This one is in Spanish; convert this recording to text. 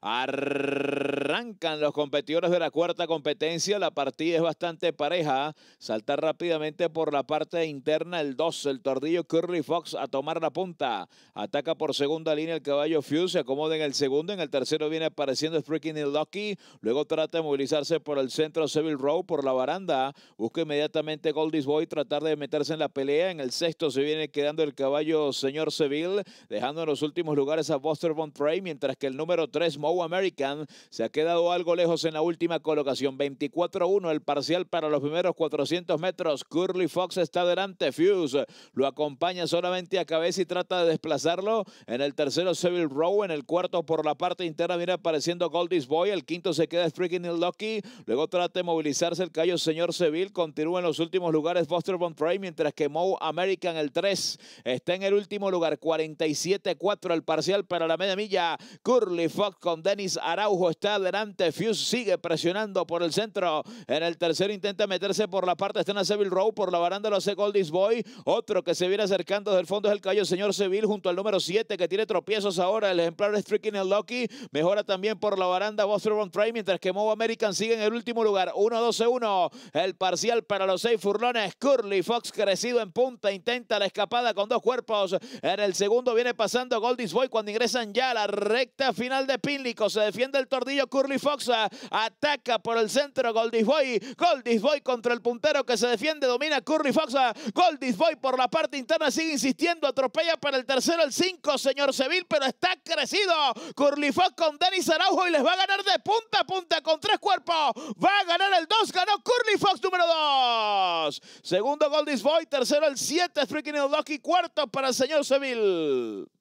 Arrancan los competidores de la cuarta competencia. La partida es bastante pareja. Saltar rápidamente por la parte interna el 2, el tordillo Curly Fox a tomar la punta. Ataca por segunda línea el caballo Fuse, se acomoda en el segundo. En el tercero viene apareciendo Freaking Lucky. Luego trata de movilizarse por el centro Seville Row, por la baranda. Busca inmediatamente Goldies Boy, tratar de meterse en la pelea. En el sexto se viene quedando el caballo Señor Seville, dejando en los últimos lugares a Buster Von Prey. mientras que el número 3, American se ha quedado algo lejos en la última colocación. 24-1 el parcial para los primeros 400 metros. Curly Fox está delante. Fuse lo acompaña solamente a cabeza y trata de desplazarlo. En el tercero, Seville Row. En el cuarto, por la parte interna, viene apareciendo Goldies Boy. El quinto se queda Freaking Lucky. Luego trata de movilizarse el callo señor Seville. Continúa en los últimos lugares Foster Von Frey, mientras que Moe American, el 3, está en el último lugar. 47-4 el parcial para la media milla. Curly Fox con Dennis Denis Araujo. Está adelante Fuse sigue presionando por el centro. En el tercero intenta meterse por la parte la Seville Row. Por la baranda lo hace Goldis Boy. Otro que se viene acercando del fondo es el callo señor Seville junto al número 7 que tiene tropiezos ahora. El ejemplar es Freaking el Lucky. Mejora también por la baranda Buster Von Train mientras que Move American sigue en el último lugar. 1-12-1. El parcial para los seis furlones. Curly Fox crecido en punta. Intenta la escapada con dos cuerpos. En el segundo viene pasando Goldis Boy cuando ingresan ya a la recta final de Pinley se defiende el tordillo Curly Fox, ataca por el centro Goldisboy. Boy, Boy contra el puntero que se defiende, domina Curly Fox, Goldisboy Boy por la parte interna sigue insistiendo, atropella para el tercero el 5, señor Seville, pero está crecido Curly Fox con Denis Araujo y les va a ganar de punta a punta con tres cuerpos, va a ganar el dos, ganó Curly Fox número 2, segundo Goldisboy, Boy, tercero el 7, Freaking Lucky, cuarto para el señor Seville.